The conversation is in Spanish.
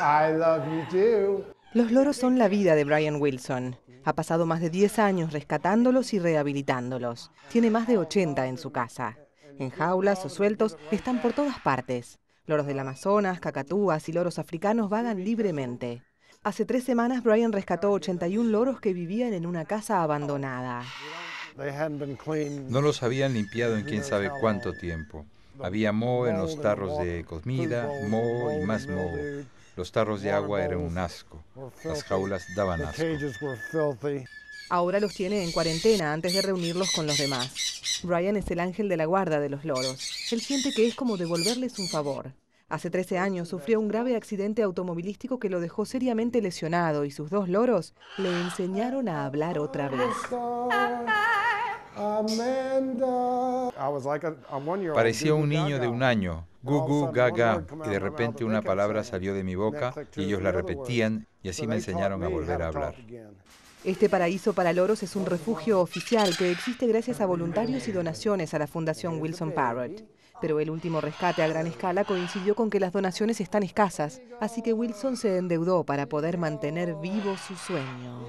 I Los loros son la vida de Brian Wilson. Ha pasado más de 10 años rescatándolos y rehabilitándolos. Tiene más de 80 en su casa. En jaulas o sueltos están por todas partes. Loros del Amazonas, cacatúas y loros africanos vagan libremente. Hace tres semanas Brian rescató 81 loros que vivían en una casa abandonada. No los habían limpiado en quién sabe cuánto tiempo. Había moho en los tarros de comida, moho y más moho. Los tarros de agua eran un asco. Las jaulas daban asco. Ahora los tiene en cuarentena antes de reunirlos con los demás. Brian es el ángel de la guarda de los loros. Él siente que es como devolverles un favor. Hace 13 años sufrió un grave accidente automovilístico que lo dejó seriamente lesionado y sus dos loros le enseñaron a hablar otra vez. Parecía un niño de un año, gugu gaga, y de repente una palabra salió de mi boca y ellos la repetían y así me enseñaron a volver a hablar. Este paraíso para loros es un refugio oficial que existe gracias a voluntarios y donaciones a la Fundación Wilson Parrot. Pero el último rescate a gran escala coincidió con que las donaciones están escasas, así que Wilson se endeudó para poder mantener vivo su sueño.